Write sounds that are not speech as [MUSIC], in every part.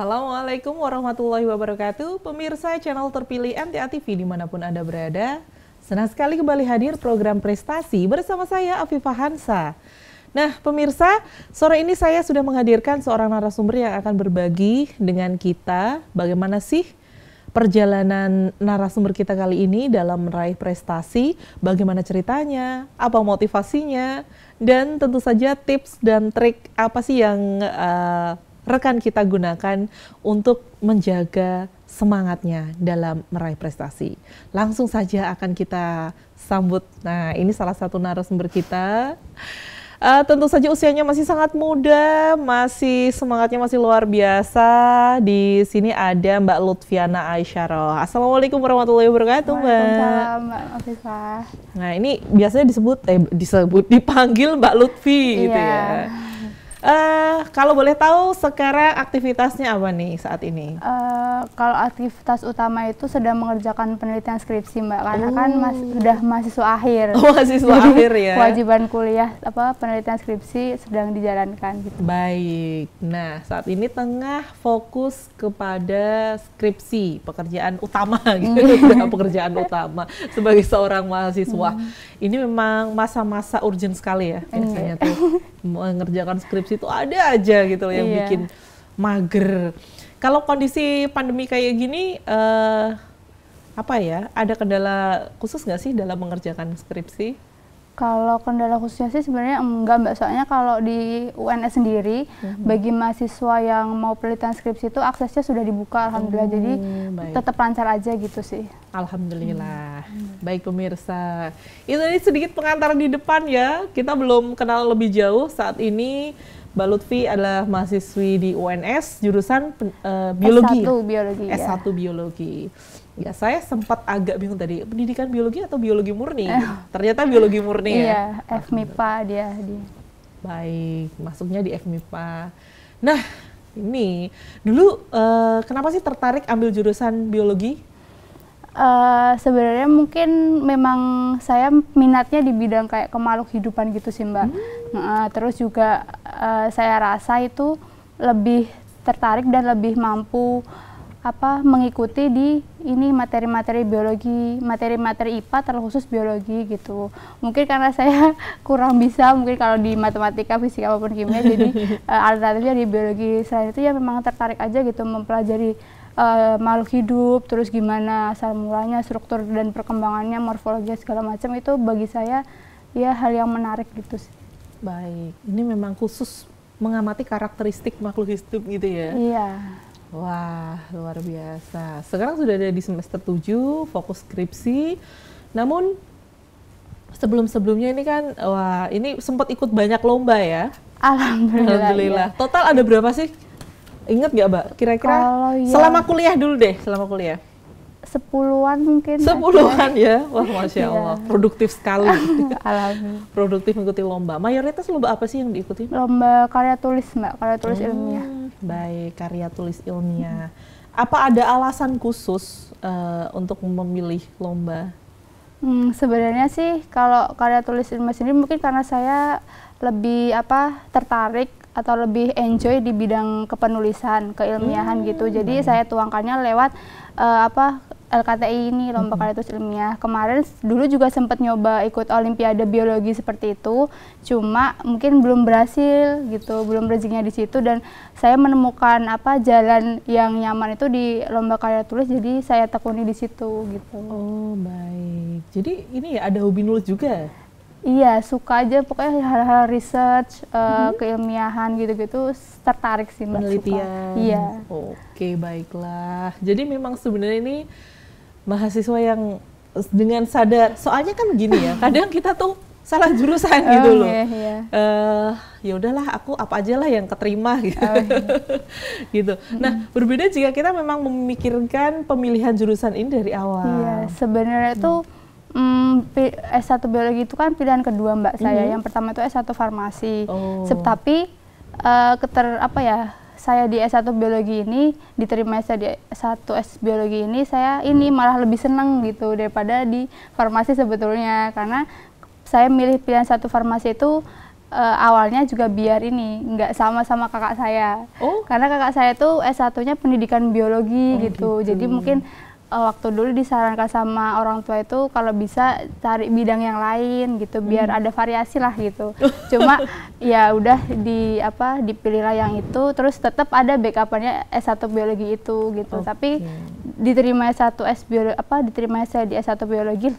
Assalamualaikum warahmatullahi wabarakatuh. Pemirsa channel terpilih MTA TV dimanapun Anda berada. Senang sekali kembali hadir program prestasi bersama saya Afifah Hansa. Nah pemirsa, sore ini saya sudah menghadirkan seorang narasumber yang akan berbagi dengan kita bagaimana sih perjalanan narasumber kita kali ini dalam meraih prestasi, bagaimana ceritanya, apa motivasinya, dan tentu saja tips dan trik apa sih yang uh, rekan kita gunakan untuk menjaga semangatnya dalam meraih prestasi. Langsung saja akan kita sambut. Nah, ini salah satu narasumber kita. Uh, tentu saja usianya masih sangat muda, masih semangatnya masih luar biasa. Di sini ada Mbak Lutfiana Aisyaroh. Assalamualaikum warahmatullahi wabarakatuh, Mbak. Waalaikumsalam, Mbak Afifah. Nah, ini biasanya disebut eh disebut dipanggil Mbak Lutfi yeah. Gitu ya. Uh, kalau boleh tahu sekarang aktivitasnya apa nih saat ini? Uh, kalau aktivitas utama itu sedang mengerjakan penelitian skripsi mbak, karena oh. kan mas, oh. sudah mahasiswa akhir. [LAUGHS] Oh, mahasiswa Jadi, akhir ya. Kewajiban kuliah apa penelitian skripsi sedang dijalankan. Gitu. Baik. Nah saat ini tengah fokus kepada skripsi pekerjaan utama [LAUGHS] gitu, hmm. pekerjaan utama sebagai seorang mahasiswa. Hmm. Ini memang masa-masa urgent sekali ya iya. biasanya tuh mengerjakan skripsi itu ada aja gitu yang iya. bikin mager. Kalau kondisi pandemi kayak gini, uh, apa ya? Ada kendala khusus nggak sih dalam mengerjakan skripsi? Kalau kendala khususnya sih sebenarnya enggak mbak, soalnya kalau di UNS sendiri mm-hmm. bagi mahasiswa yang mau penelitian skripsi itu aksesnya sudah dibuka alhamdulillah, mm, jadi tetap lancar aja gitu sih. Alhamdulillah, mm. baik pemirsa. Itu sedikit pengantar di depan ya, kita belum kenal lebih jauh saat ini. Mbak Lutfi adalah mahasiswi di UNS jurusan uh, biologi. S1 biologi. S1 ya. biologi. Ya, saya sempat agak bingung tadi, pendidikan biologi atau biologi murni? Eh. Ternyata biologi murni ya. Iya, FMIPA dia, dia. Baik, masuknya di FMIPA. Nah, ini dulu uh, kenapa sih tertarik ambil jurusan biologi? Uh, sebenarnya mungkin memang saya minatnya di bidang kayak kemaluk hidupan gitu sih mbak. Hmm. Uh, terus juga uh, saya rasa itu lebih tertarik dan lebih mampu apa mengikuti di ini materi-materi biologi, materi-materi IPA terkhusus biologi gitu. Mungkin karena [LAUGHS] saya kurang bisa mungkin kalau di matematika, fisika maupun kimia jadi uh, [LAUGHS] alternatifnya di biologi. Selain itu ya memang tertarik aja gitu mempelajari uh, makhluk hidup, terus gimana asal mulanya, struktur dan perkembangannya, morfologi segala macam itu bagi saya ya hal yang menarik gitu sih. Baik, ini memang khusus mengamati karakteristik makhluk hidup gitu ya? Iya. Wah, luar biasa. Sekarang sudah ada di semester 7, fokus skripsi. Namun sebelum-sebelumnya ini kan wah, ini sempat ikut banyak lomba ya? Alhamdulillah. Alhamdulillah. Ya. Total ada berapa sih? Ingat nggak, Mbak? Kira-kira iya- selama kuliah dulu deh, selama kuliah sepuluhan mungkin ya. sepuluhan ya [LAUGHS] wah masya iya. allah yeah. produktif sekali [LAUGHS] alhamdulillah produktif mengikuti lomba mayoritas lomba apa sih yang diikuti lomba karya tulis mbak karya tulis hmm, ilmiah baik karya tulis ilmiah hmm. apa ada alasan khusus uh, untuk memilih lomba hmm, sebenarnya sih kalau karya tulis ilmiah sendiri mungkin karena saya lebih apa tertarik atau lebih enjoy di bidang kepenulisan keilmiahan hmm. gitu jadi hmm. saya tuangkannya lewat uh, apa LKTI ini lomba hmm. karya tulis ilmiah kemarin dulu juga sempat nyoba ikut olimpiade biologi seperti itu cuma mungkin belum berhasil gitu belum rezekinya di situ dan saya menemukan apa jalan yang nyaman itu di lomba karya tulis jadi saya tekuni di situ gitu oh baik jadi ini ada hobi nulis juga Iya, suka aja pokoknya hal-hal research, uh, hmm. keilmiahan gitu-gitu tertarik sih Mbak. Penelitian. Suka. Iya. Oke, baiklah. Jadi memang sebenarnya ini mahasiswa yang dengan sadar, soalnya kan begini ya, [LAUGHS] kadang kita tuh salah jurusan oh, gitu loh. Iya, iya. Uh, ya udahlah aku apa aja lah yang keterima oh, gitu. Oh, iya. [LAUGHS] gitu. Nah, berbeda jika kita memang memikirkan pemilihan jurusan ini dari awal. Iya, sebenarnya hmm. tuh Hmm, S1 biologi itu kan pilihan kedua mbak mm -hmm. saya. Mm-hmm. Yang pertama itu S1 farmasi. Oh. tapi uh, keter apa ya? Saya di S1 biologi ini diterima saya di S1 S biologi ini saya ini mm. malah lebih senang gitu daripada di farmasi sebetulnya karena saya milih pilihan satu farmasi itu uh, awalnya juga biar ini nggak sama sama kakak saya. Oh. Karena kakak saya tuh S1-nya pendidikan biologi oh, gitu. gitu. Jadi mungkin Eh, waktu dulu disarankan sama orang tua itu kalau bisa cari bidang yang lain gitu biar hmm. ada variasi lah gitu cuma [LAUGHS] ya udah di apa dipilihlah yang itu terus tetap ada backupannya S1 biologi itu gitu okay. tapi diterima S1 S biologi apa diterima saya di S1 biologi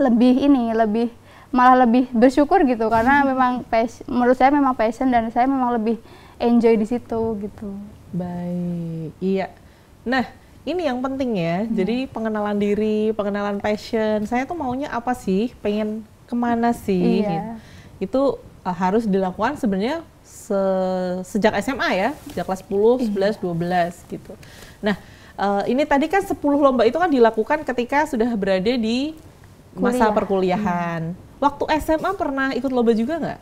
lebih ini lebih malah lebih bersyukur gitu karena hmm. memang passion, menurut saya memang passion dan saya memang lebih enjoy di situ gitu baik iya nah ini yang penting ya. Hmm. Jadi pengenalan diri, pengenalan passion. Saya tuh maunya apa sih? Pengen kemana sih? Iya. Gitu. Itu uh, harus dilakukan sebenarnya se sejak SMA ya, sejak kelas 10, 11, 12 gitu. Nah, uh, ini tadi kan 10 lomba itu kan dilakukan ketika sudah berada di masa perkuliahan. Hmm. Waktu SMA pernah ikut lomba juga nggak?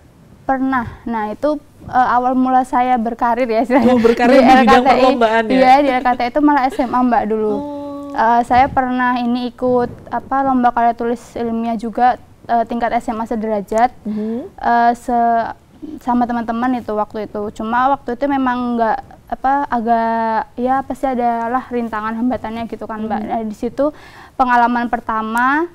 Pernah. Nah, itu uh, awal mula saya berkarir ya Oh, berkarir di, di bidang perlombaan ya. Iya, di LKTI itu malah SMA Mbak dulu. Oh. Uh, saya pernah ini ikut apa lomba karya tulis ilmiah juga uh, tingkat SMA sederajat. Mm -hmm. uh, se sama teman-teman itu waktu itu. Cuma waktu itu memang nggak apa agak ya pasti adalah rintangan hambatannya gitu kan, mm -hmm. Mbak. Mhm. Nah, di situ pengalaman pertama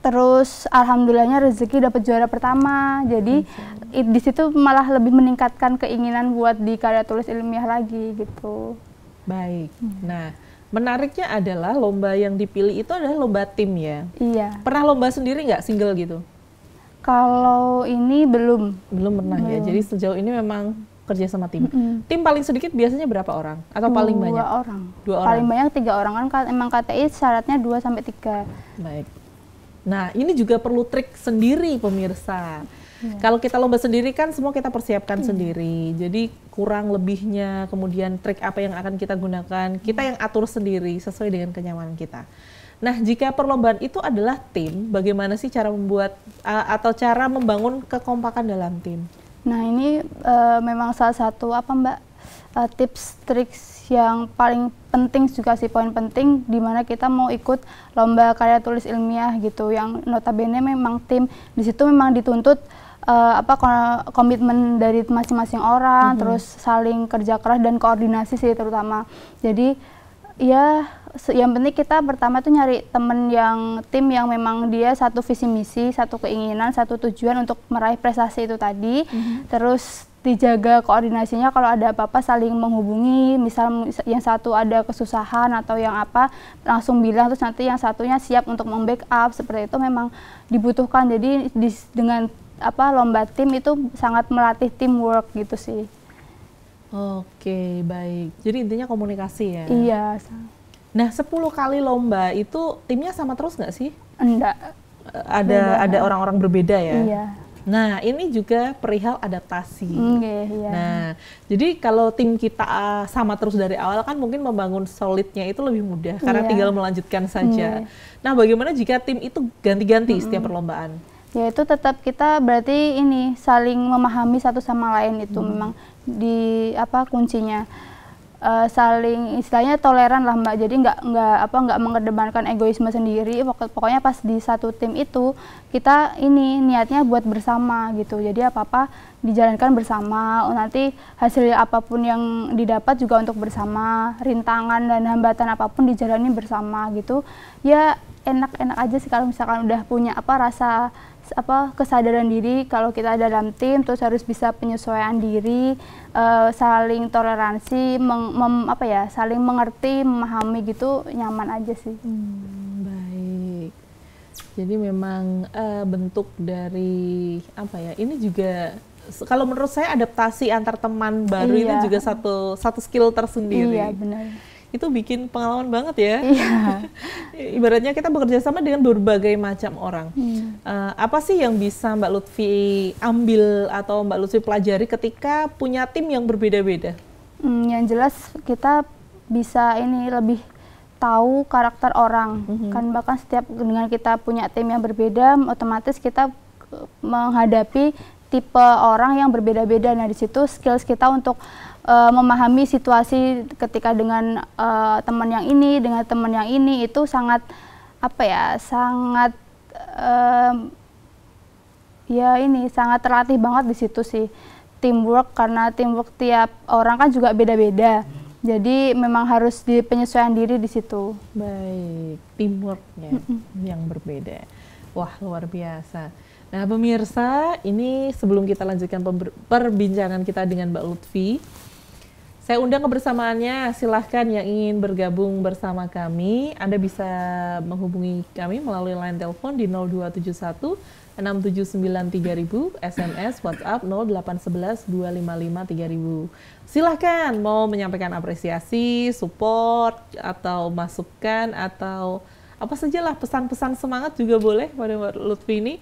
terus alhamdulillahnya rezeki dapat juara pertama jadi di situ malah lebih meningkatkan keinginan buat di karya tulis ilmiah lagi gitu baik hmm. nah menariknya adalah lomba yang dipilih itu adalah lomba tim ya iya pernah lomba sendiri nggak single gitu kalau ini belum belum pernah ya? belum. ya jadi sejauh ini memang kerja sama tim. Mm -hmm. Tim paling sedikit biasanya berapa orang? Atau dua paling banyak? Dua orang. Dua orang. Paling banyak tiga orang kan emang KTI syaratnya dua sampai tiga. Baik. Nah, ini juga perlu trik sendiri pemirsa. Ya. Kalau kita lomba sendiri kan semua kita persiapkan hmm. sendiri. Jadi kurang lebihnya, kemudian trik apa yang akan kita gunakan, kita yang atur sendiri sesuai dengan kenyamanan kita. Nah, jika perlombaan itu adalah tim, bagaimana sih cara membuat atau cara membangun kekompakan dalam tim? Nah, ini uh, memang salah satu apa Mbak uh, tips triks yang paling penting juga sih poin penting di mana kita mau ikut lomba karya tulis ilmiah gitu yang notabene memang tim di situ memang dituntut uh, apa komitmen dari masing-masing orang mm -hmm. terus saling kerja keras dan koordinasi sih terutama jadi ya yang penting kita pertama tuh nyari temen yang tim yang memang dia satu visi misi satu keinginan satu tujuan untuk meraih prestasi itu tadi mm -hmm. terus dijaga koordinasinya kalau ada apa-apa saling menghubungi misal yang satu ada kesusahan atau yang apa langsung bilang terus nanti yang satunya siap untuk membackup seperti itu memang dibutuhkan jadi di, dengan apa lomba tim itu sangat melatih teamwork gitu sih oke baik jadi intinya komunikasi ya iya nah 10 kali lomba itu timnya sama terus nggak sih enggak ada Beda. ada orang-orang berbeda ya iya Nah, ini juga perihal adaptasi. Okay, iya. yeah. Nah, jadi kalau tim kita sama terus dari awal kan mungkin membangun solidnya itu lebih mudah karena iya. tinggal melanjutkan saja. Yeah. Nah, bagaimana jika tim itu ganti-ganti mm setiap perlombaan? Ya itu tetap kita berarti ini saling memahami satu sama lain itu hmm. memang di apa kuncinya uh, saling istilahnya toleran lah mbak jadi nggak nggak apa nggak mengedepankan egoisme sendiri pokoknya pas di satu tim itu kita ini niatnya buat bersama gitu jadi apa apa dijalankan bersama oh, nanti hasil apapun yang didapat juga untuk bersama rintangan dan hambatan apapun dijalani bersama gitu ya enak-enak aja sih kalau misalkan udah punya apa rasa apa kesadaran diri kalau kita ada dalam tim terus harus bisa penyesuaian diri uh, saling toleransi meng, mem, apa ya saling mengerti memahami gitu nyaman aja sih hmm, baik jadi memang uh, bentuk dari apa ya ini juga kalau menurut saya adaptasi antar teman baru iya. itu juga satu satu skill tersendiri iya benar itu bikin pengalaman banget ya. Yeah. [LAUGHS] Ibaratnya kita bekerja sama dengan berbagai macam orang. Hmm. Uh, apa sih yang bisa Mbak Lutfi ambil atau Mbak Lutfi pelajari ketika punya tim yang berbeda-beda? Hmm, yang jelas kita bisa ini lebih tahu karakter orang. hmm Kan bahkan setiap dengan kita punya tim yang berbeda, otomatis kita eh, menghadapi tipe orang yang berbeda-beda. Nah, di situ skills kita untuk uh, memahami situasi ketika dengan uh, teman yang ini, dengan teman yang ini itu sangat apa ya, sangat uh, ya ini sangat terlatih banget di situ sih teamwork karena teamwork tiap orang kan juga beda-beda. Jadi memang harus di penyesuaian diri di situ. Baik, teamworknya mm yang berbeda. Wah luar biasa. Nah pemirsa, ini sebelum kita lanjutkan perbincangan kita dengan Mbak Lutfi, saya undang kebersamaannya. Silahkan yang ingin bergabung bersama kami, Anda bisa menghubungi kami melalui line telepon di 0271 679 3000, SMS, WhatsApp 0811 255 3000. Silahkan mau menyampaikan apresiasi, support, atau masukan, atau apa sajalah pesan-pesan semangat juga boleh pada Lutfi ini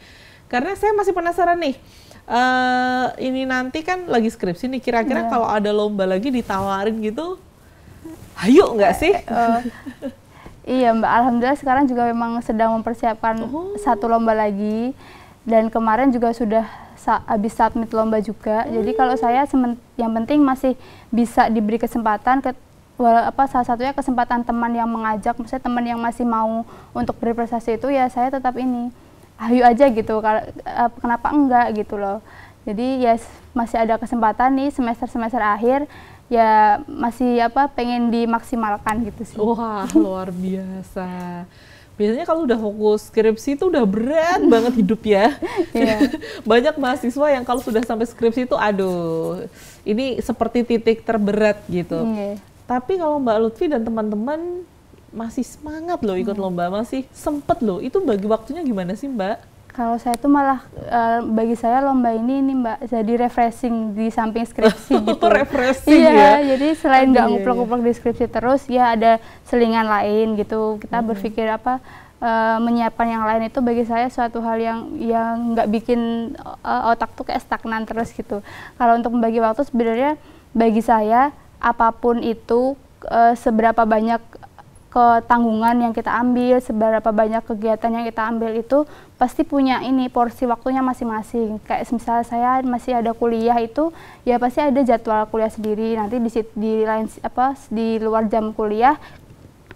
karena saya masih penasaran nih. Uh, ini nanti kan lagi skripsi nih kira-kira yeah. kalau ada lomba lagi ditawarin gitu ayo nggak sih uh, iya mbak alhamdulillah sekarang juga memang sedang mempersiapkan oh. satu lomba lagi dan kemarin juga sudah sa habis submit lomba juga hmm. jadi kalau hmm. saya yang penting masih bisa diberi kesempatan ke Walau apa salah satunya kesempatan teman yang mengajak, misalnya teman yang masih mau untuk berprestasi itu ya saya tetap ini ayo aja gitu eh, kenapa enggak gitu loh jadi ya masih ada kesempatan nih semester semester akhir ya masih apa pengen dimaksimalkan gitu sih wah luar biasa biasanya kalau udah fokus skripsi itu udah berat [LAUGHS] banget hidup ya. Yeah. [LAUGHS] Banyak mahasiswa yang kalau sudah sampai skripsi itu aduh, ini seperti titik terberat gitu. Iya. Tapi kalau Mbak Lutfi dan teman-teman masih semangat loh ikut hmm. lomba, masih sempet loh. Itu bagi waktunya gimana sih Mbak? Kalau saya tuh malah uh, bagi saya lomba ini ini Mbak jadi refreshing di samping skripsi [LAUGHS] gitu. refreshing iya, ya. jadi selain nggak iya, iya. nguplok-nguplok di skripsi terus, ya ada selingan lain gitu. Kita hmm. berpikir apa uh, menyiapkan yang lain itu bagi saya suatu hal yang yang nggak bikin uh, otak tuh kayak stagnan terus gitu. Kalau untuk membagi waktu sebenarnya bagi saya apapun itu uh, seberapa banyak ketanggungan yang kita ambil, seberapa banyak kegiatan yang kita ambil itu pasti punya ini porsi waktunya masing-masing. Kayak misalnya saya masih ada kuliah itu ya pasti ada jadwal kuliah sendiri. Nanti di di lain apa di luar jam kuliah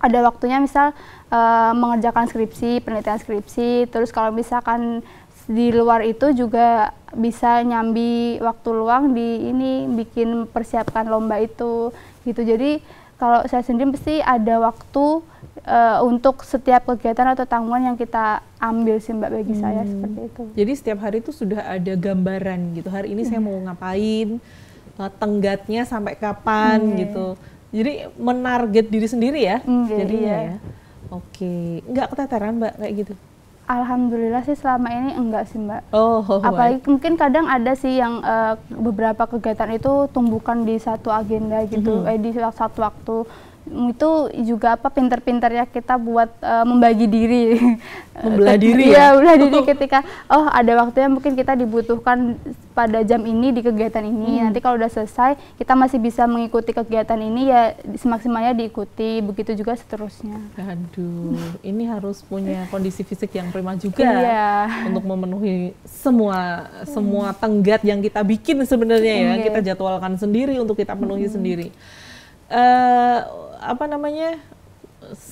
ada waktunya misal e, mengerjakan skripsi, penelitian skripsi, terus kalau misalkan di luar itu juga bisa nyambi waktu luang di ini bikin persiapkan lomba itu gitu. Jadi kalau saya sendiri pasti ada waktu uh, untuk setiap kegiatan atau tanggungan yang kita ambil sih mbak bagi hmm. saya seperti itu. Jadi setiap hari itu sudah ada gambaran gitu. Hari ini saya hmm. mau ngapain, eh, tenggatnya sampai kapan hmm. gitu. Jadi menarget diri sendiri ya. Hmm, iya, jadi iya. ya. Oke, nggak keteteran mbak kayak gitu? Alhamdulillah sih selama ini enggak sih mbak. Oh. oh Apalagi why? mungkin kadang ada sih yang uh, beberapa kegiatan itu tumbukan di satu agenda gitu, mm -hmm. eh di satu waktu itu juga apa pinter-pinternya kita buat uh, membagi diri [LAUGHS] membelah diri iya, ya, membelah diri ketika oh ada waktunya mungkin kita dibutuhkan pada jam ini di kegiatan ini hmm. nanti kalau udah selesai kita masih bisa mengikuti kegiatan ini ya semaksimalnya diikuti begitu juga seterusnya aduh ini harus punya [LAUGHS] kondisi fisik yang prima juga iya. untuk memenuhi semua semua tenggat yang kita bikin sebenarnya ya iya. kita jadwalkan sendiri untuk kita penuhi hmm. sendiri uh, apa namanya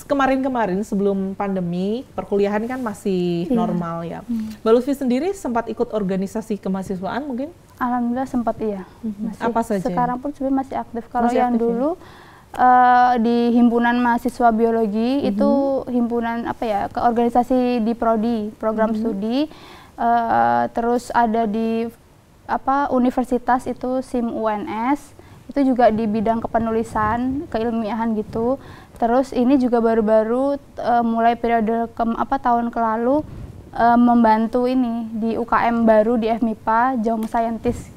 kemarin-kemarin sebelum pandemi perkuliahan kan masih iya. normal ya. Hmm. sendiri sempat ikut organisasi kemahasiswaan mungkin? Alhamdulillah sempat iya. Mhm. Apa saja? Sekarang pun sebenarnya masih aktif. Kalau masih yang ya? dulu ya? uh, di himpunan mahasiswa biologi hmm. itu himpunan apa ya? Ke organisasi di prodi program hmm. studi. Uh, terus ada di apa universitas itu SIM UNS itu juga di bidang kepenulisan keilmiahan gitu terus ini juga baru-baru uh, mulai periode ke apa tahun ke lalu uh, membantu ini di UKM baru di FMIPA Jong Scientist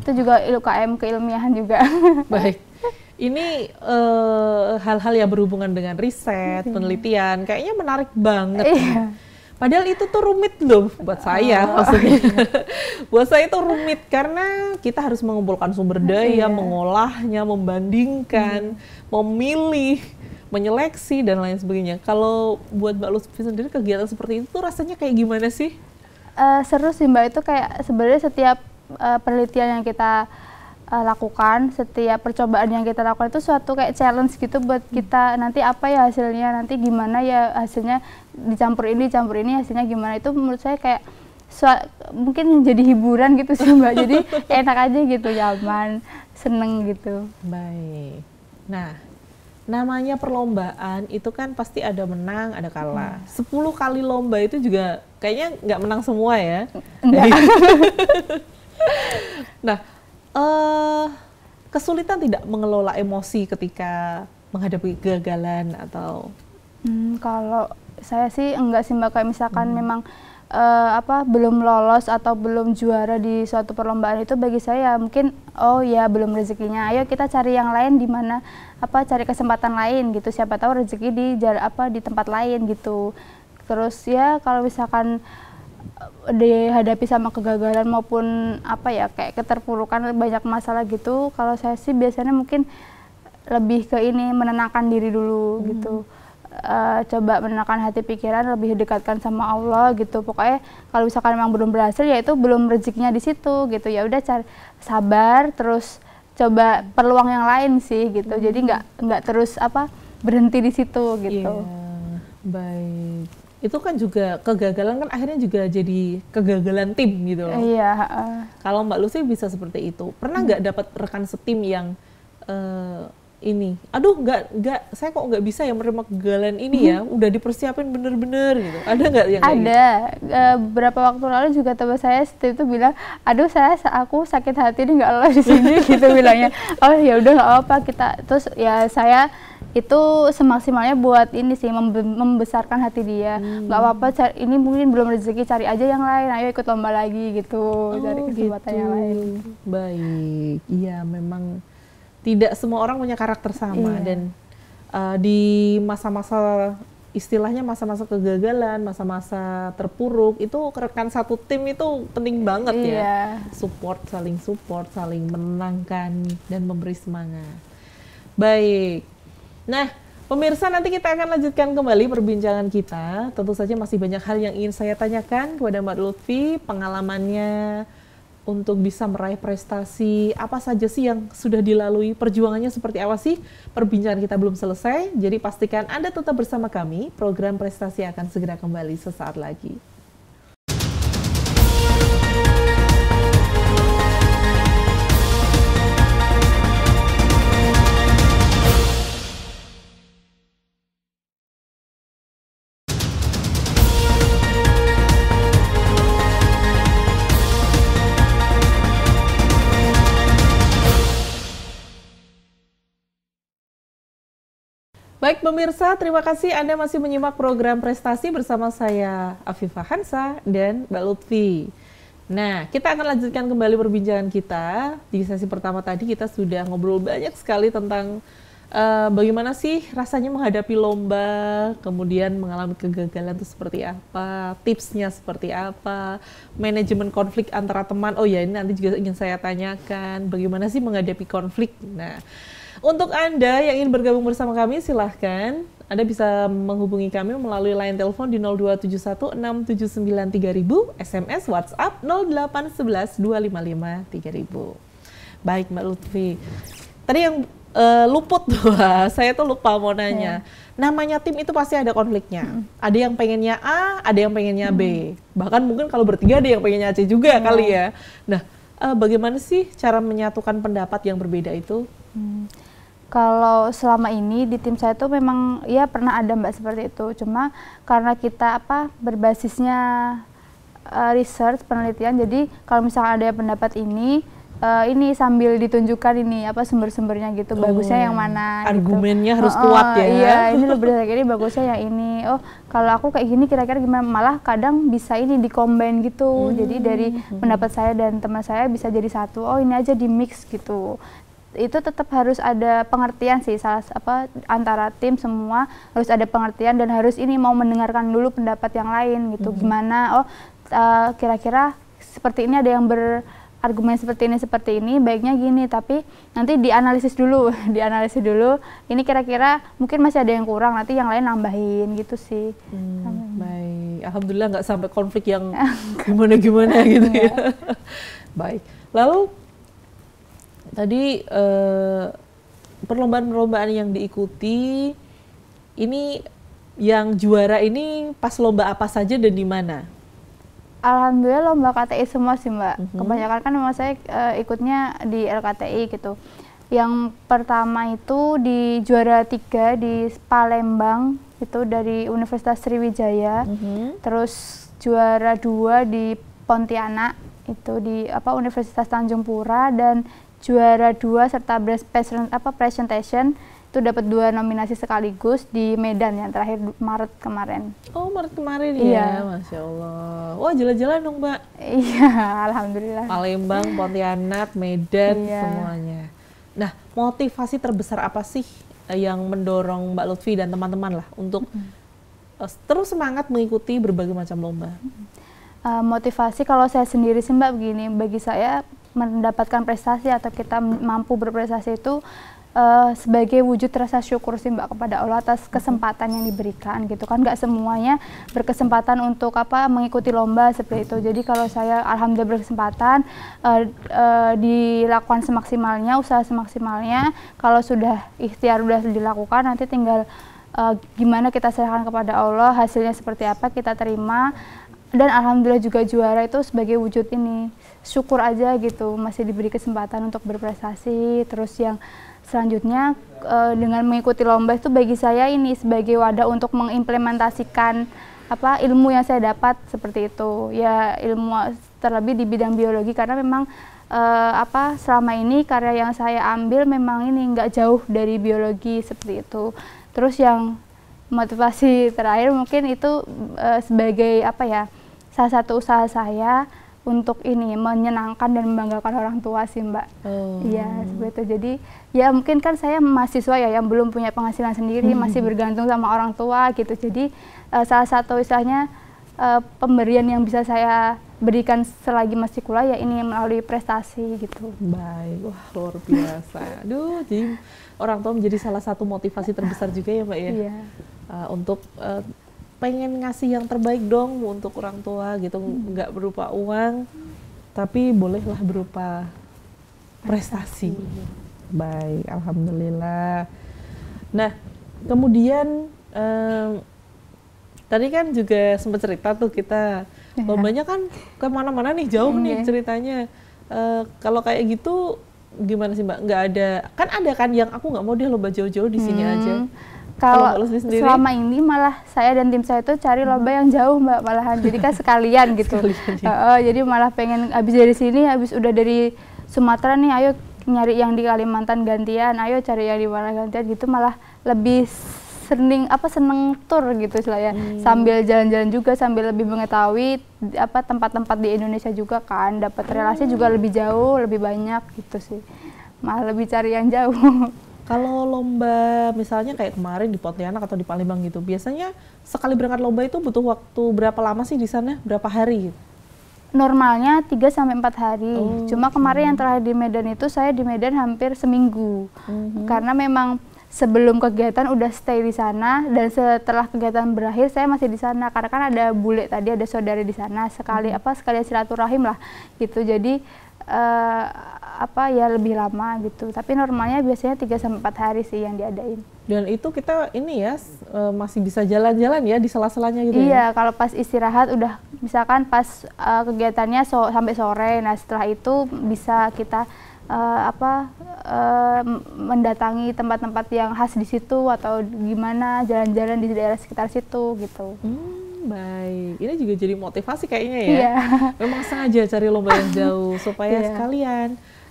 itu juga UKM keilmiahan juga [LAUGHS] baik ini eh, hal-hal uh, yang berhubungan dengan riset iya. penelitian kayaknya menarik banget iya. Padahal itu tuh rumit loh buat saya oh. maksudnya. [LAUGHS] buat saya itu rumit karena kita harus mengumpulkan sumber daya, iya. mengolahnya, membandingkan, hmm. memilih, menyeleksi dan lain sebagainya. Kalau buat Mbak Lutfi sendiri kegiatan seperti itu tuh rasanya kayak gimana sih? Uh, seru sih Mbak itu kayak sebenarnya setiap uh, penelitian yang kita uh, lakukan setiap percobaan yang kita lakukan itu suatu kayak challenge gitu buat hmm. kita nanti apa ya hasilnya nanti gimana ya hasilnya dicampur ini campur ini hasilnya gimana itu menurut saya kayak mungkin jadi hiburan gitu sih mbak jadi [LAUGHS] enak aja gitu nyaman seneng gitu baik nah namanya perlombaan itu kan pasti ada menang ada kalah hmm. sepuluh 10 kali lomba itu juga kayaknya nggak menang semua ya [LAUGHS] [LAUGHS] nah uh, kesulitan tidak mengelola emosi ketika menghadapi kegagalan atau hmm, kalau saya sih enggak sih mbak kayak misalkan hmm. memang uh, apa belum lolos atau belum juara di suatu perlombaan itu bagi saya ya mungkin oh ya belum rezekinya ayo kita cari yang lain di mana apa cari kesempatan lain gitu siapa tahu rezeki di jar apa di tempat lain gitu terus ya kalau misalkan dihadapi sama kegagalan maupun apa ya kayak keterpurukan banyak masalah gitu kalau saya sih biasanya mungkin lebih ke ini menenangkan diri dulu hmm. gitu uh, coba menenangkan hati pikiran lebih dekatkan sama Allah gitu pokoknya kalau misalkan memang belum berhasil ya itu belum rezekinya di situ gitu ya udah cari sabar terus coba peluang yang lain sih gitu hmm. jadi nggak nggak terus apa berhenti di situ gitu yeah, baik itu kan juga kegagalan kan akhirnya juga jadi kegagalan tim gitu loh. Iya. Uh. Kalau Mbak Lucy bisa seperti itu, pernah hmm. nggak hmm. dapat rekan setim yang uh, ini, aduh nggak nggak, saya kok nggak bisa ya menerima kegagalan ini ya, hmm. udah dipersiapin bener-bener gitu. Ada nggak yang Ada. Gitu? Uh, eh, berapa waktu lalu juga teman saya setim itu bilang, aduh saya aku sakit hati nih nggak lolos di sini [LAUGHS] gitu bilangnya. Oh ya udah nggak apa kita terus ya saya itu semaksimalnya buat ini sih membesarkan hati dia hmm. nggak hmm. apa-apa ini mungkin belum rezeki cari aja yang lain ayo ikut lomba lagi gitu oh, cari kesempatan gitu. yang lain baik iya memang tidak semua orang punya karakter sama iya. dan uh, di masa-masa istilahnya masa-masa kegagalan, masa-masa terpuruk itu rekan satu tim itu penting banget ya. Iya. Support, saling support, saling menangkan dan memberi semangat. Baik, Nah, pemirsa nanti kita akan lanjutkan kembali perbincangan kita. Tentu saja masih banyak hal yang ingin saya tanyakan kepada Mbak Lutfi, pengalamannya untuk bisa meraih prestasi, apa saja sih yang sudah dilalui, perjuangannya seperti apa sih? Perbincangan kita belum selesai, jadi pastikan Anda tetap bersama kami. Program prestasi akan segera kembali sesaat lagi. Baik pemirsa, terima kasih Anda masih menyimak program prestasi bersama saya Afifah Hansa dan Mbak Lutfi. Nah, kita akan lanjutkan kembali perbincangan kita. Di sesi pertama tadi kita sudah ngobrol banyak sekali tentang uh, bagaimana sih rasanya menghadapi lomba, kemudian mengalami kegagalan itu seperti apa, tipsnya seperti apa, manajemen konflik antara teman. Oh ya, ini nanti juga ingin saya tanyakan, bagaimana sih menghadapi konflik. Nah, untuk Anda yang ingin bergabung bersama kami, silahkan. Anda bisa menghubungi kami melalui line telepon di 02716793000, SMS, WhatsApp 0811 Baik Mbak Lutfi, tadi yang uh, luput tuh, [LAUGHS] saya tuh lupa mau nanya. Yeah. Namanya tim itu pasti ada konfliknya. Hmm. Ada yang pengennya A, ada yang pengennya B. Hmm. Bahkan mungkin kalau bertiga ada yang pengennya C juga hmm. kali ya. Nah, uh, bagaimana sih cara menyatukan pendapat yang berbeda itu? Hmm kalau selama ini di tim saya itu memang ya pernah ada mbak seperti itu cuma karena kita apa berbasisnya uh, research penelitian jadi kalau misalnya ada pendapat ini uh, ini sambil ditunjukkan ini apa sumber-sumbernya gitu oh, bagusnya yang mana gitu. argumennya gitu. harus oh, kuat ya iya ini lebih dari ini bagusnya yang ini oh kalau aku kayak gini kira-kira gimana malah kadang bisa ini dikombin gitu hmm. jadi dari hmm. pendapat saya dan teman saya bisa jadi satu oh ini aja di mix gitu itu tetap harus ada pengertian sih salah apa antara tim semua harus ada pengertian dan harus ini mau mendengarkan dulu pendapat yang lain gitu mm -hmm. gimana oh kira-kira uh, seperti ini ada yang berargumen seperti ini seperti ini baiknya gini tapi nanti dianalisis dulu [LAUGHS] dianalisis dulu ini kira-kira mungkin masih ada yang kurang nanti yang lain nambahin gitu sih hmm, baik alhamdulillah nggak sampai konflik yang [LAUGHS] gimana gimana gitu iya. ya [LAUGHS] baik lalu tadi eh, perlombaan-perlombaan yang diikuti ini yang juara ini pas lomba apa saja dan di mana? Alhamdulillah lomba KTI semua sih mbak. Mm -hmm. Kebanyakan kan memang saya e, ikutnya di LKTI gitu. Yang pertama itu di juara tiga di Palembang itu dari Universitas Sriwijaya. Mm -hmm. Terus juara dua di Pontianak itu di apa Universitas Tanjung Pura dan juara dua serta best present, apa presentation itu dapat dua nominasi sekaligus di Medan yang terakhir Maret kemarin. Oh Maret kemarin ya? iya. ya, masya Allah. Wah jalan-jalan dong mbak. Iya, [LAUGHS] alhamdulillah. Palembang, Pontianak, Medan, iya. semuanya. Nah, motivasi terbesar apa sih eh, yang mendorong Mbak Lutfi dan teman-teman lah untuk mm terus semangat mengikuti berbagai macam lomba? Uh, motivasi kalau saya sendiri sih Mbak begini, bagi saya mendapatkan prestasi atau kita mampu berprestasi itu uh, sebagai wujud rasa syukur sih mbak kepada Allah atas mhm. kesempatan yang diberikan gitu kan nggak semuanya berkesempatan untuk apa mengikuti lomba seperti itu mhm. jadi kalau saya alhamdulillah berkesempatan uh, uh, dilakukan semaksimalnya usaha semaksimalnya kalau sudah ikhtiar sudah dilakukan nanti tinggal uh, gimana kita serahkan kepada Allah hasilnya seperti apa kita terima dan alhamdulillah juga juara itu sebagai wujud ini syukur aja gitu masih diberi kesempatan untuk berprestasi terus yang selanjutnya uh, dengan mengikuti lomba itu bagi saya ini sebagai wadah untuk mengimplementasikan apa ilmu yang saya dapat seperti itu ya ilmu terlebih di bidang biologi karena memang uh, apa selama ini karya yang saya ambil memang ini nggak jauh dari biologi seperti itu terus yang motivasi terakhir mungkin itu uh, sebagai apa ya salah satu usaha saya untuk ini menyenangkan dan membanggakan orang tua sih mbak. Oh. Iya hmm. seperti itu. Jadi ya mungkin kan saya mahasiswa ya yang belum punya penghasilan sendiri hmm. masih bergantung sama orang tua gitu. Jadi uh, salah satu istilahnya uh, pemberian yang bisa saya berikan selagi masih kuliah ya ini melalui prestasi gitu. Baik, wah luar biasa. Aduh, jadi orang tua menjadi salah satu motivasi terbesar juga ya mbak ya. Iya. Uh, untuk uh, pengen ngasih yang terbaik dong untuk orang tua gitu hmm. nggak hmm. berupa uang tapi bolehlah berupa prestasi. hmm. Baik, alhamdulillah. Nah, kemudian um, tadi kan juga sempat cerita tuh kita iya. lombanya kan kemana-mana nih jauh nih iya. ceritanya. Uh, kalau kayak gitu gimana sih mbak? Nggak ada kan ada kan yang aku nggak mau dia lomba jauh-jauh di sini hmm. aja kalau selama ini malah saya dan tim saya itu cari lomba yang jauh mbak malahan, jadi kan sekalian [LAUGHS] gitu. Sekalian, uh, uh, jadi malah pengen habis dari sini, habis udah dari Sumatera nih, ayo nyari yang di Kalimantan gantian, ayo cari yang di mana gantian gitu, malah lebih sering apa seneng tur gitu lah ya hmm. sambil jalan-jalan juga sambil lebih mengetahui apa tempat-tempat di Indonesia juga kan dapat relasi hmm. juga lebih jauh lebih banyak gitu sih malah lebih cari yang jauh [LAUGHS] Kalau lomba misalnya kayak kemarin di Pontianak atau di Palembang gitu, biasanya sekali berangkat lomba itu butuh waktu berapa lama sih di sana? Berapa hari? Normalnya 3 sampai 4 hari. Oh. Cuma kemarin yang terakhir di Medan itu saya di Medan hampir seminggu. -hmm. Karena memang sebelum kegiatan udah stay di sana dan setelah kegiatan berakhir saya masih di sana karena kan ada bule tadi ada saudara di sana sekali hmm. apa sekali silaturahim lah gitu jadi eh, apa ya lebih lama gitu. Tapi normalnya biasanya 3 sampai 4 hari sih yang diadain. Dan itu kita ini ya e, masih bisa jalan-jalan ya di sela-selanya gitu ya? Iya, ya? kalau pas istirahat udah misalkan pas uh, kegiatannya so sampai sore. Nah, setelah itu bisa kita uh, apa uh, mendatangi tempat-tempat yang khas di situ atau gimana jalan-jalan di daerah sekitar situ gitu. Hmm. Baik, ini juga jadi motivasi kayaknya ya. Yeah. Memang sengaja cari lomba yang jauh supaya [LAUGHS] yeah. sekalian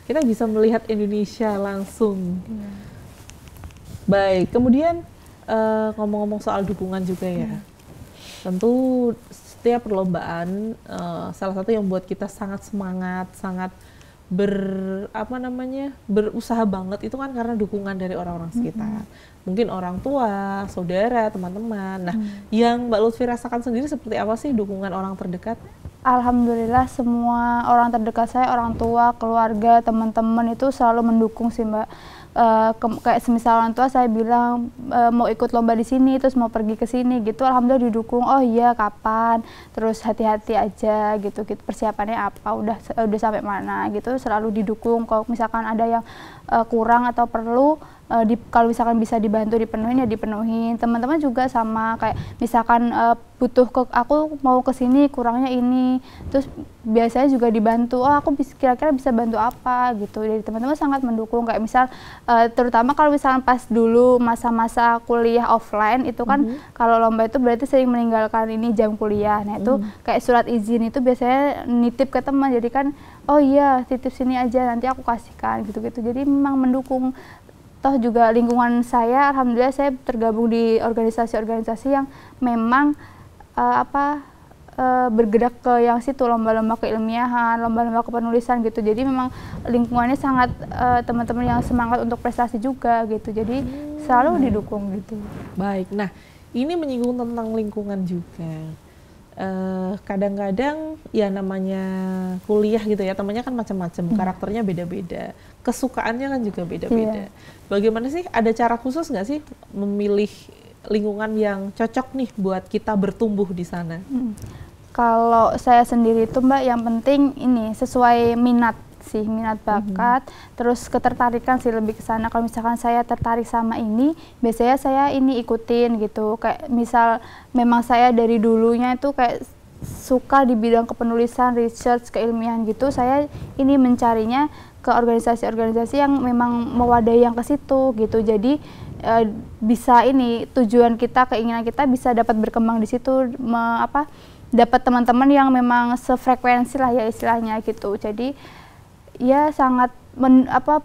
kita bisa melihat Indonesia langsung. Hmm. Baik, kemudian eh, ngomong-ngomong uh, soal dukungan juga ya. Hmm. Tentu setiap perlombaan uh, salah satu yang buat kita sangat semangat, sangat ber apa namanya berusaha banget itu kan karena dukungan dari orang-orang sekitar mm -hmm. mungkin orang tua saudara teman-teman nah mm -hmm. yang mbak Lutfi rasakan sendiri seperti apa sih dukungan orang terdekat Alhamdulillah semua orang terdekat saya, orang tua, keluarga, teman-teman itu selalu mendukung sih Mbak. Uh, kayak semisal orang tua saya bilang uh, mau ikut lomba di sini, terus mau pergi ke sini gitu, alhamdulillah didukung. Oh iya kapan? Terus hati-hati aja gitu, gitu. Persiapannya apa? Udah udah sampai mana gitu, selalu didukung. Kalau misalkan ada yang uh, kurang atau perlu uh, di, kalau misalkan bisa dibantu dipenuhin ya dipenuhin teman-teman juga sama kayak misalkan uh, butuh ke aku mau ke sini kurangnya ini terus biasanya juga dibantu oh aku kira-kira bisa bantu apa gitu jadi teman-teman sangat mendukung kayak misal uh, terutama kalau misalkan pas dulu masa-masa kuliah offline itu kan mm -hmm. kalau lomba itu berarti sering meninggalkan ini jam kuliah nah itu mm -hmm. kayak surat izin itu biasanya nitip ke teman jadi kan oh iya titip sini aja nanti aku kasihkan gitu-gitu jadi memang mendukung toh juga lingkungan saya alhamdulillah saya tergabung di organisasi-organisasi yang memang uh, apa eh, bergerak ke yang situ lomba-lomba keilmiahan, lomba-lomba kepenulisan gitu. Jadi memang lingkungannya sangat uh, teman-teman yang semangat untuk prestasi juga gitu. Jadi hmm. selalu didukung gitu. Baik. Nah, ini menyinggung tentang lingkungan juga. Kadang-kadang ya namanya kuliah gitu ya, temannya kan macam-macam, hmm. karakternya beda-beda, kesukaannya kan juga beda-beda. Yeah bagaimana sih ada cara khusus nggak sih memilih lingkungan yang cocok nih buat kita bertumbuh di sana? Hmm. Kalau saya sendiri itu Mbak yang penting ini sesuai minat sih minat mhm. bakat mm-hmm. terus ketertarikan sih lebih ke sana kalau misalkan saya tertarik sama ini biasanya saya ini ikutin gitu kayak misal memang saya dari dulunya itu kayak suka di bidang kepenulisan research keilmiahan gitu saya ini mencarinya ke organisasi-organisasi yang memang mewadahi yang ke situ gitu. Jadi e, bisa ini tujuan kita, keinginan kita bisa dapat berkembang di situ me, apa dapat teman-teman yang memang sefrekuensi lah ya istilahnya gitu. Jadi ya sangat men, apa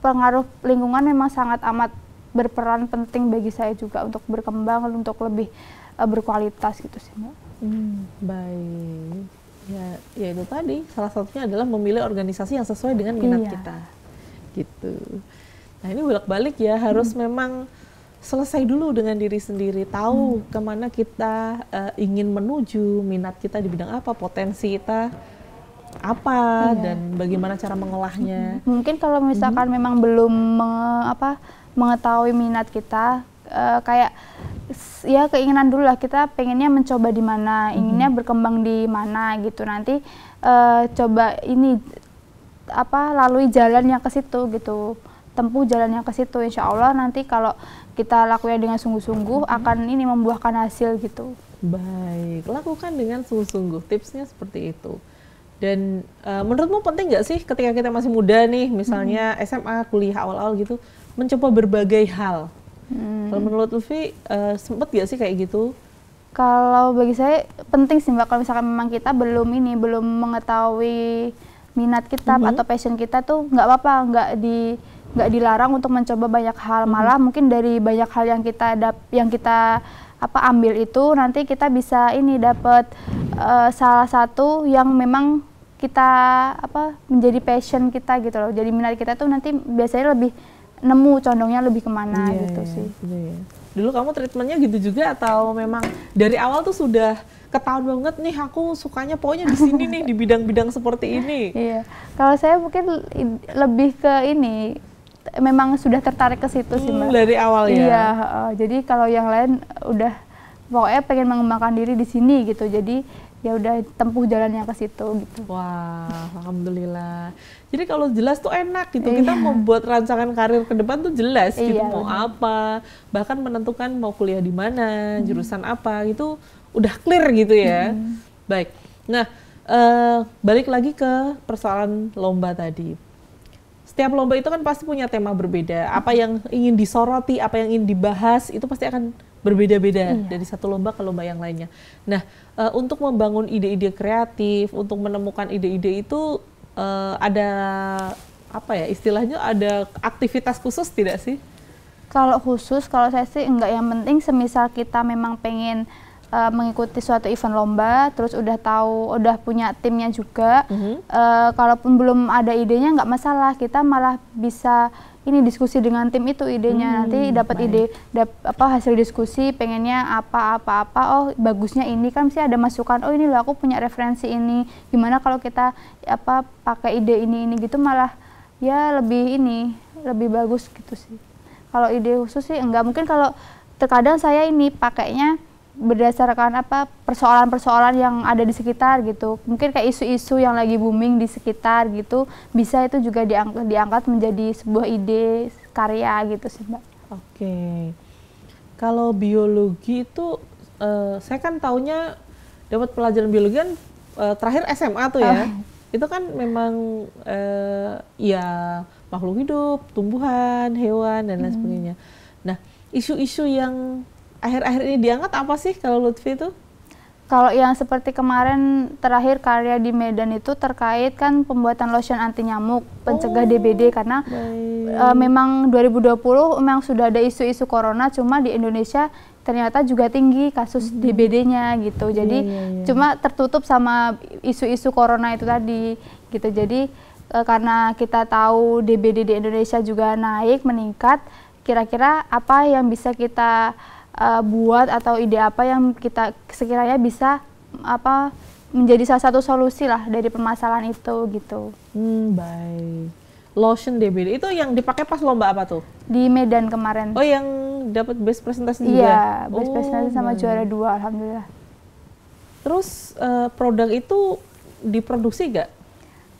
pengaruh lingkungan memang sangat amat berperan penting bagi saya juga untuk berkembang untuk lebih e, berkualitas gitu sih mbak. Hmm, baik ya ya itu tadi salah satunya adalah memilih organisasi yang sesuai dengan minat iya. kita gitu nah ini bolak balik ya harus hmm. memang selesai dulu dengan diri sendiri tahu hmm. kemana kita uh, ingin menuju minat kita di bidang apa potensi kita apa iya. dan bagaimana cara mengolahnya hmm, hmm. mungkin kalau misalkan hmm. memang belum menge apa mengetahui minat kita uh, kayak ya keinginan dulu lah kita pengennya mencoba di mana, hmm. inginnya berkembang di mana gitu. Nanti uh, coba ini apa lalui jalannya ke situ gitu. Tempuh jalannya ke situ insya Allah nanti kalau kita lakukan dengan sungguh-sungguh hmm. akan ini membuahkan hasil gitu. Baik, lakukan dengan sungguh-sungguh. Tipsnya seperti itu. Dan uh, menurutmu penting nggak sih ketika kita masih muda nih, misalnya hmm. SMA, kuliah awal-awal gitu, mencoba berbagai hal Hmm. Kalau menurut Lutfi, uh, eh, sempet gak sih kayak gitu? Kalau bagi saya penting sih mbak, kalau misalkan memang kita belum ini, belum mengetahui minat kita mm -hmm. atau passion kita tuh nggak apa-apa, nggak di nggak dilarang untuk mencoba banyak hal hmm. malah mm -hmm. mungkin dari banyak hal yang kita dap yang kita apa ambil itu nanti kita bisa ini dapat uh, eh, salah satu yang memang kita apa menjadi passion kita gitu loh jadi minat kita tuh nanti biasanya lebih nemu condongnya lebih kemana yeah, gitu yeah, sih. Yeah. Iya. Dulu kamu treatmentnya gitu juga atau memang dari awal tuh sudah ketahuan banget nih aku sukanya pokoknya di sini nih di [LAUGHS] bidang-bidang seperti ini. Iya. Kalau saya mungkin lebih ke ini memang sudah tertarik ke situ sih hmm, mbak. dari awal ya. Iya. Uh, jadi kalau yang lain udah pokoknya pengen mengembangkan diri di sini gitu. Jadi ya udah tempuh jalannya ke situ gitu. Wah, alhamdulillah. Jadi kalau jelas tuh enak gitu. Iya. Kita mau buat rancangan karir ke depan tuh jelas gitu. iya, gitu mau bener. apa, bahkan menentukan mau kuliah di mana, hmm. jurusan apa gitu. udah clear gitu ya. Hmm. Baik. Nah, uh, balik lagi ke persoalan lomba tadi. Setiap lomba itu kan pasti punya tema berbeda. Apa mhm. yang ingin disoroti, apa yang ingin dibahas itu pasti akan berbeda-beda iya. dari satu lomba ke lomba yang lainnya. Nah, uh, untuk membangun ide-ide kreatif, untuk menemukan ide-ide itu uh, ada apa ya istilahnya ada aktivitas khusus tidak sih? Kalau khusus, kalau saya sih enggak yang penting semisal kita memang pengen uh, mengikuti suatu event lomba, terus udah tahu, udah punya timnya juga. Mm -hmm. uh, kalaupun belum ada idenya, enggak masalah. Kita malah bisa ini diskusi dengan tim itu idenya hmm, nanti dapat ide dap, apa hasil diskusi pengennya apa apa apa oh bagusnya ini kan sih ada masukan oh ini loh aku punya referensi ini gimana kalau kita apa pakai ide ini ini gitu malah ya lebih ini lebih bagus gitu sih kalau ide khusus sih enggak mungkin kalau terkadang saya ini pakainya berdasarkan apa persoalan-persoalan yang ada di sekitar gitu mungkin kayak isu-isu yang lagi booming di sekitar gitu bisa itu juga diangkat, diangkat menjadi sebuah ide karya gitu sih mbak. Oke, kalau biologi itu uh, saya kan taunya dapat pelajaran biologi kan uh, terakhir SMA tuh ya. Oh. Itu kan memang uh, ya makhluk hidup, tumbuhan, hewan dan lain hmm. sebagainya. Nah, isu-isu yang akhir-akhir ini diangkat apa sih kalau Lutfi itu? Kalau yang seperti kemarin terakhir karya di Medan itu terkait kan pembuatan lotion anti nyamuk, pencegah oh, DBD karena e, memang 2020 memang sudah ada isu-isu corona cuma di Indonesia ternyata juga tinggi kasus hmm. DBD-nya gitu. Iya, Jadi yeah, yeah, yeah. cuma tertutup sama isu-isu corona itu tadi gitu. Jadi e, karena kita tahu DBD di Indonesia juga naik meningkat, kira-kira apa yang bisa kita uh, buat atau ide apa yang kita sekiranya bisa apa menjadi salah satu solusi lah dari permasalahan itu gitu. Hmm, baik. Lotion DBD itu yang dipakai pas lomba apa tuh? Di Medan kemarin. Oh, yang dapat best presentasi iya, juga. Iya, best oh, presentasi sama baik. juara dua alhamdulillah. Terus uh, produk itu diproduksi gak?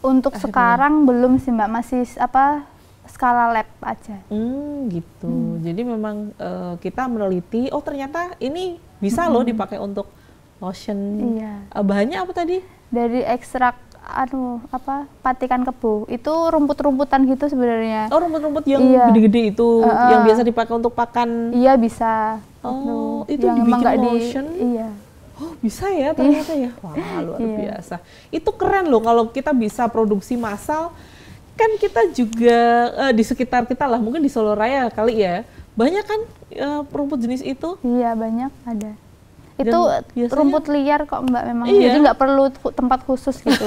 Untuk Akhirnya. sekarang belum sih Mbak, masih apa skala lab aja. Hmm, gitu. Hmm. Jadi memang uh, kita meneliti, oh ternyata ini bisa hmm. loh dipakai untuk lotion. Iya. Uh, bahannya apa tadi? Dari ekstrak anu apa patikan kebu itu rumput-rumputan gitu sebenarnya oh rumput-rumput yang gede iya. gede-gede itu uh, yang biasa dipakai untuk pakan iya bisa oh itu, itu yang dibikin lotion di, iya oh bisa ya ternyata iya. ya wah luar iya. biasa itu keren loh kalau kita bisa produksi massal kan kita juga uh, di sekitar kita lah, mungkin di Solo Raya kali ya, banyak kan uh, rumput jenis itu? Iya banyak ada. itu biasanya, rumput liar kok mbak memang iya. jadi nggak perlu tempat khusus gitu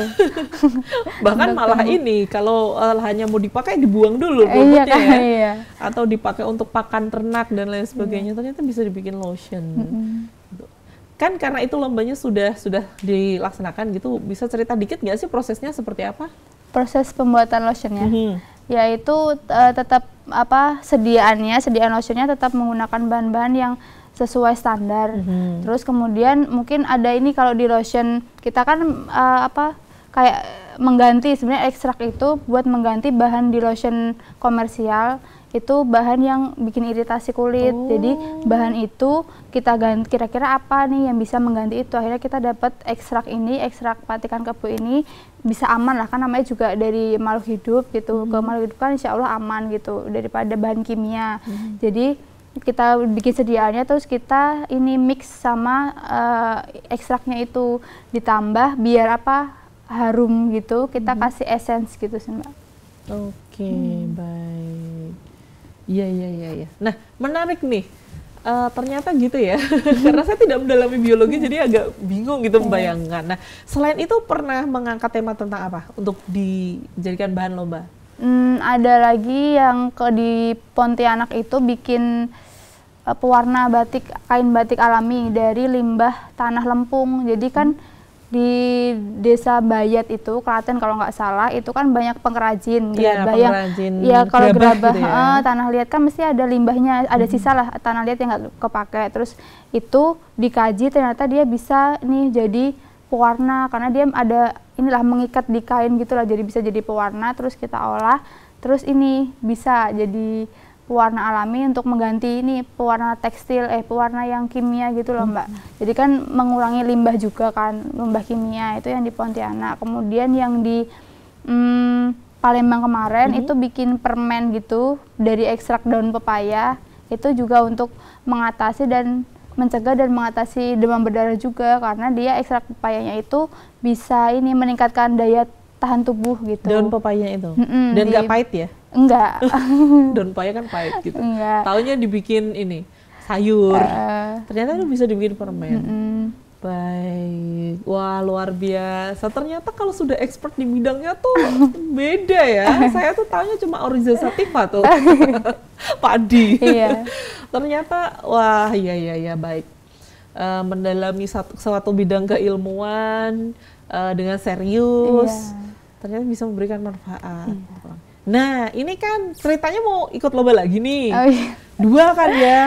[LAUGHS] bahkan malah ini kalau uh, lahannya mau dipakai dibuang dulu iya rumputnya iya, kan, ya iya. atau dipakai untuk pakan ternak dan lain iya. sebagainya iya. ternyata bisa dibikin lotion mm -hmm. kan karena itu lombanya sudah sudah dilaksanakan gitu bisa cerita dikit nggak sih prosesnya seperti apa proses pembuatan lotionnya. Mm -hmm. Yaitu uh, tetap apa sediaannya, sediaan lotionnya tetap menggunakan bahan-bahan yang sesuai standar. Mm -hmm. Terus kemudian mungkin ada ini kalau di lotion kita kan uh, apa kayak mengganti sebenarnya ekstrak itu buat mengganti bahan di lotion komersial itu bahan yang bikin iritasi kulit. Oh. Jadi bahan itu kita ganti kira-kira apa nih yang bisa mengganti itu akhirnya kita dapat ekstrak ini ekstrak patikan kebu ini bisa aman lah kan namanya juga dari makhluk hidup gitu hmm. ke makhluk hidup kan insya Allah aman gitu daripada bahan kimia hmm. jadi kita bikin sediaannya terus kita ini mix sama uh, ekstraknya itu ditambah biar apa harum gitu kita hmm. kasih essence gitu sih mbak oke okay, hmm. baik iya iya iya ya. nah menarik nih uh, ternyata gitu ya [LAUGHS] karena saya tidak mendalami biologi hmm. jadi agak bingung gitu iya. membayangkan nah selain itu pernah mengangkat tema tentang apa untuk dijadikan bahan lomba hmm, ada lagi yang ke di Pontianak itu bikin eh, pewarna batik kain batik alami dari limbah tanah lempung jadi kan hmm di desa Bayat itu Klaten kalau nggak salah itu kan banyak pengrajin iya, ya, bayang pengrajin iya, gitu ya kalau gerabah gitu ya. eh, tanah liat kan mesti ada limbahnya ada hmm. sisa lah tanah liat yang nggak kepake terus itu dikaji ternyata dia bisa nih jadi pewarna karena dia ada inilah mengikat di kain gitulah jadi bisa jadi pewarna terus kita olah terus ini bisa jadi pewarna alami untuk mengganti ini pewarna tekstil eh pewarna yang kimia gitu loh mbak hmm. jadi kan mengurangi limbah juga kan limbah kimia itu yang di Pontianak kemudian yang di hmm, Palembang kemarin hmm. itu bikin permen gitu dari ekstrak daun pepaya itu juga untuk mengatasi dan mencegah dan mengatasi demam berdarah juga karena dia ekstrak pepayanya itu bisa ini meningkatkan daya tahan tubuh gitu. Daun pepayanya itu. Mm -mm, Dan nggak pahit ya? Enggak. [LAUGHS] Daun pepaya kan pahit [LAUGHS] gitu. Enggak. Taunya dibikin ini sayur. Uh, Ternyata itu bisa dibikin permen. Mm -mm. Baik, wah luar biasa. Ternyata kalau sudah expert di bidangnya tuh [LAUGHS] beda ya. Saya tuh taunya cuma Oriza Sativa tuh, padi. Iya. Ternyata, wah iya iya iya baik. Uh, mendalami satu, suatu bidang keilmuan uh, dengan serius. Iya ternyata bisa memberikan manfaat. Iya. Gitu kan. Nah, ini kan ceritanya mau ikut lomba lagi nih. Oh, iya. Dua kan ya?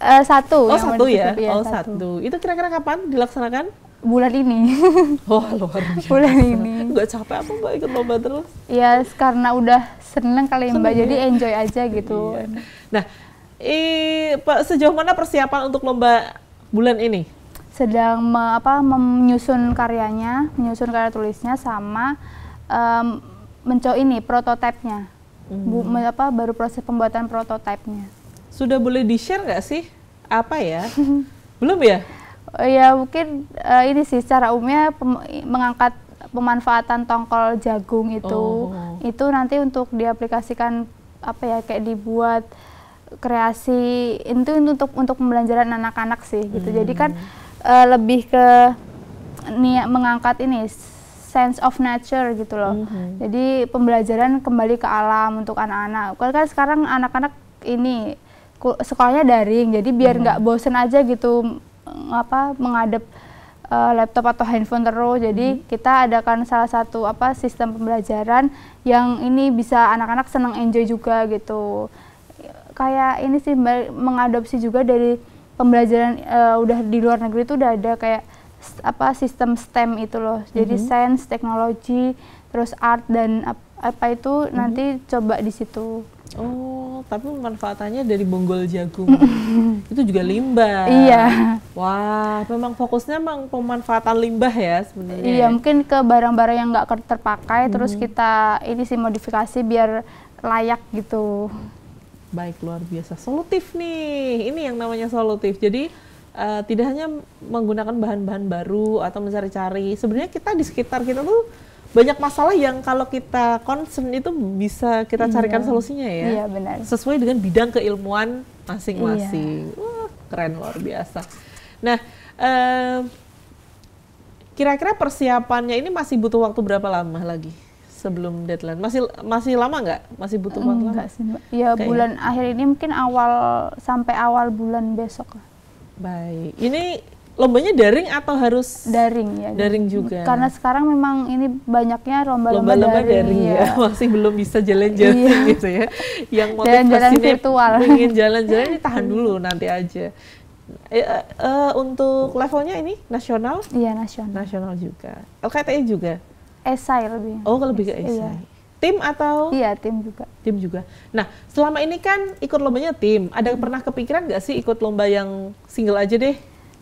Uh, satu. Oh, satu ya? ya? Oh, satu. satu. Itu kira-kira kapan dilaksanakan? Bulan ini. oh, [LAUGHS] luar biasa. Bulan ini. Gak capek apa Mbak ikut lomba terus? Ya, karena udah seneng kali ya, seneng Mbak, ya? jadi enjoy aja gitu. Iya. Nah, pak sejauh mana persiapan untuk lomba bulan ini? Sedang me, apa menyusun karyanya, menyusun karya tulisnya sama um, mencoba ini prototipenya. Hmm. apa baru proses pembuatan prototipenya. Sudah boleh di-share nggak sih? Apa ya? [LAUGHS] Belum ya? Ya mungkin uh, ini sih secara umumnya pem mengangkat pemanfaatan tongkol jagung itu oh. itu nanti untuk diaplikasikan apa ya kayak dibuat kreasi itu untuk untuk pembelajaran anak-anak sih gitu. Hmm. Jadi kan uh, lebih ke niat mengangkat ini sense of nature gitu loh. Mm -hmm. Jadi pembelajaran kembali ke alam untuk anak-anak. Karena kan sekarang anak-anak ini sekolahnya daring, jadi biar mhm. nggak mm -hmm. bosen aja gitu mm, apa menghadap uh, laptop atau handphone terus. Jadi mm -hmm. kita adakan salah satu apa sistem pembelajaran yang ini bisa anak-anak senang enjoy juga gitu. Kayak ini sih mengadopsi juga dari pembelajaran uh, udah di luar negeri itu udah ada kayak apa sistem STEM itu loh. Jadi mm -hmm. sains, teknologi, terus art dan apa itu mm -hmm. nanti coba di situ. Oh, tapi manfaatannya dari bonggol jagung. [LAUGHS] itu juga limbah. Iya. Wah, memang fokusnya memang pemanfaatan limbah ya sebenarnya. Iya, ya. mungkin ke barang-barang yang nggak terpakai mm -hmm. terus kita ini sih modifikasi biar layak gitu. Baik, luar biasa. Solutif nih. Ini yang namanya solutif. Jadi uh, tidak hanya menggunakan bahan-bahan baru atau mencari-cari. Sebenarnya kita di sekitar kita tuh banyak masalah yang kalau kita concern itu bisa kita iya. carikan solusinya ya. Iya, benar. Sesuai dengan bidang keilmuan masing-masing. Iya. Wah, keren luar biasa. Nah, uh, kira-kira persiapannya ini masih butuh waktu berapa lama lagi? sebelum deadline masih masih lama nggak masih butuh waktu enggak lama? sih ya Kayak bulan akhir ini mungkin awal sampai awal bulan besok lah Baik. Ini lombanya daring atau harus daring ya daring juga karena sekarang memang ini banyaknya lomba-lomba daring, daring ya. Iya. [LAUGHS] masih belum bisa jalan-jalan iya. [LAUGHS] gitu ya yang jalan-jalan virtual ingin jalan-jalan ini [LAUGHS] tahan dulu nanti aja E, uh, untuk levelnya ini nasional iya nasional nasional juga LKTI juga esai lebih oh lebih ke iya. esai iya tim atau iya tim juga tim juga nah selama ini kan ikut lombanya tim ada hmm. pernah kepikiran nggak sih ikut lomba yang single aja deh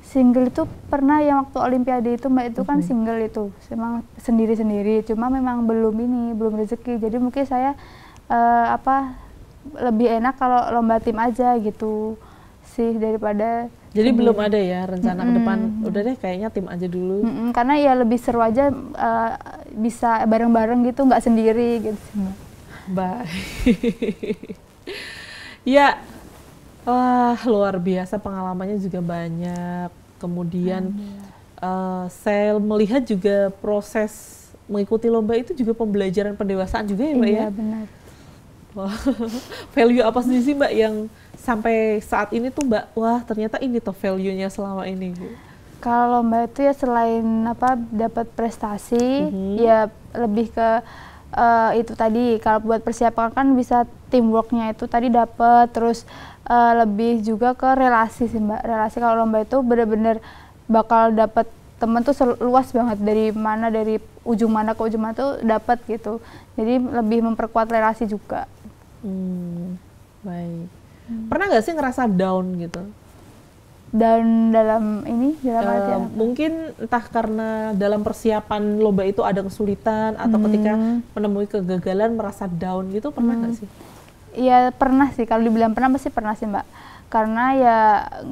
single itu pernah yang waktu olimpiade itu mbak itu kan hmm. single itu memang sendiri sendiri cuma memang belum ini belum rezeki jadi mungkin saya uh, apa lebih enak kalau lomba tim aja gitu sih daripada jadi hmm. belum ada ya rencana -hmm. ke depan. Udah deh kayaknya tim aja dulu. -hmm. Karena ya lebih seru aja uh, bisa bareng-bareng gitu, nggak sendiri gitu. Baik. [LAUGHS] ya, wah luar biasa pengalamannya juga banyak. Kemudian uh, saya melihat juga proses mengikuti lomba itu juga pembelajaran pendewasaan juga ya mbak iya, ya. Iya benar. Wow. [LAUGHS] Value apa sih mbak yang sampai saat ini tuh Mbak, wah ternyata ini tuh value-nya selama ini. Kalau Mbak itu ya selain apa dapat prestasi, mm -hmm. ya lebih ke uh, itu tadi kalau buat persiapan kan bisa teamworknya itu tadi dapat terus uh, lebih juga ke relasi sih mbak relasi kalau lomba itu bener-bener bakal dapat temen tuh luas banget dari mana dari ujung mana ke ujung mana tuh dapat gitu jadi lebih memperkuat relasi juga hmm, baik Hmm. Pernah nggak sih ngerasa down gitu? Down dalam ini dalam uh, artian apa? mungkin entah karena dalam persiapan lomba itu ada kesulitan atau hmm. ketika menemui kegagalan merasa down gitu pernah nggak hmm. sih? Iya pernah sih kalau dibilang pernah pasti pernah sih mbak karena ya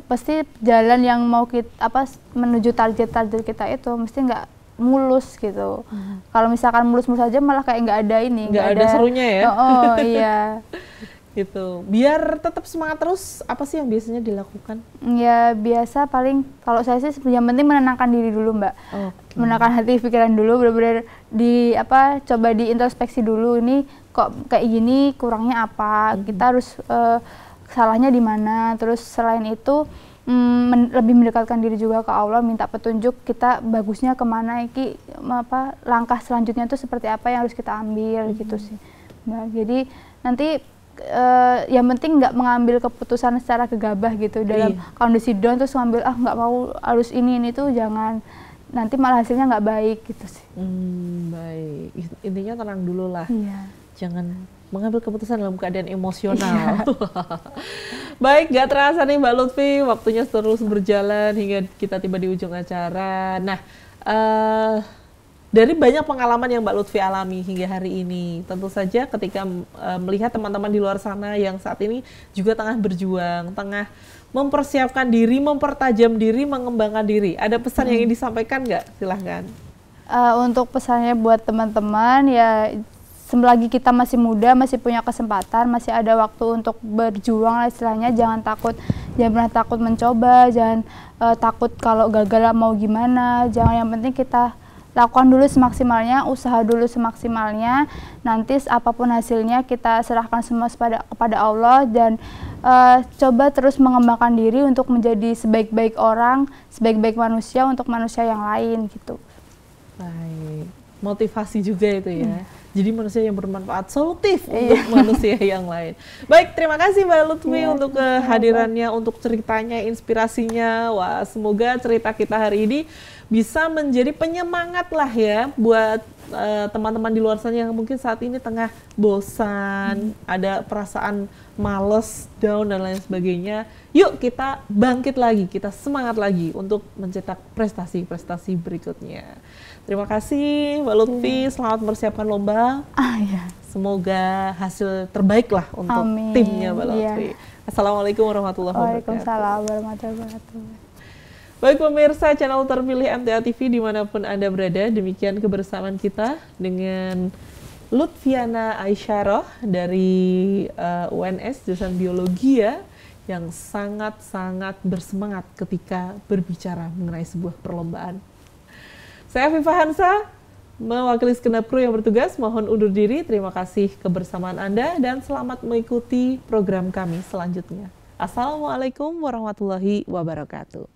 pasti jalan yang mau kita apa menuju target target kita itu mesti nggak mulus gitu hmm. kalau misalkan mulus mulus aja malah kayak nggak ada ini nggak ada, ada serunya ya oh, oh iya [LAUGHS] gitu biar tetap semangat terus apa sih yang biasanya dilakukan ya biasa paling kalau saya sih yang penting menenangkan diri dulu mbak okay. menenangkan hati pikiran dulu benar-benar di apa coba diintrospeksi dulu ini kok kayak gini kurangnya apa mm -hmm. kita harus uh, salahnya di mana terus selain itu mm, men lebih mendekatkan diri juga ke Allah minta petunjuk kita bagusnya kemana iki mm, apa langkah selanjutnya itu seperti apa yang harus kita ambil mm -hmm. gitu mhm. sih mbak jadi nanti uh, yang penting nggak mengambil keputusan secara gegabah gitu iya. dalam iya. kondisi down terus ngambil ah nggak mau harus ini ini tuh jangan nanti malah hasilnya nggak baik gitu sih. Hmm, baik intinya tenang dulu lah. Iya. Jangan mengambil keputusan dalam keadaan emosional. Iya. [LAUGHS] baik, gak terasa nih Mbak Lutfi, waktunya terus berjalan hingga kita tiba di ujung acara. Nah, uh, dari banyak pengalaman yang Mbak Lutfi alami hingga hari ini, tentu saja ketika uh, melihat teman-teman di luar sana yang saat ini juga tengah berjuang, tengah mempersiapkan diri, mempertajam diri, mengembangkan diri, ada pesan hmm. yang ingin hmm. disampaikan nggak? Silahkan. Uh, untuk pesannya buat teman-teman ya selagi kita masih muda, masih punya kesempatan, masih ada waktu untuk berjuang lah istilahnya. Jangan takut, jangan pernah takut mencoba, jangan uh, takut kalau gagal mau gimana. Jangan yang penting kita lakukan dulu semaksimalnya, usaha dulu semaksimalnya. Nanti apapun hasilnya kita serahkan semua kepada kepada Allah dan uh, coba terus mengembangkan diri untuk menjadi sebaik-baik orang, sebaik-baik manusia untuk manusia yang lain gitu. Baik. Motivasi juga itu ya. Hmm jadi manusia yang bermanfaat solutif iya. untuk [LAUGHS] manusia yang lain. Baik, terima kasih Mbak Lutfi iya, untuk kehadirannya, untuk ceritanya, inspirasinya. Wah, semoga cerita kita hari ini bisa menjadi penyemangat lah ya buat eh, teman-teman uh, di luar sana yang mungkin saat ini tengah bosan, hmm. ada perasaan males, down dan lain sebagainya, yuk kita bangkit lagi, kita semangat lagi untuk mencetak prestasi-prestasi berikutnya. Terima kasih Mbak Lutfi, selamat mempersiapkan lomba. Ah, iya. Semoga hasil terbaik lah untuk Amin. timnya Mbak iya. Lutfi. Assalamualaikum warahmatullahi wabarakatuh. Waalaikumsalam warahmatullahi wabarakatuh. Baik pemirsa channel terpilih MTA TV dimanapun Anda berada, demikian kebersamaan kita dengan Lutfiana Aisyaroh dari uh, eh, UNS jurusan biologi ya yang sangat-sangat bersemangat ketika berbicara mengenai sebuah perlombaan. Saya Viva Hansa, mewakili kru yang bertugas, mohon undur diri. Terima kasih kebersamaan Anda dan selamat mengikuti program kami selanjutnya. Assalamualaikum warahmatullahi wabarakatuh.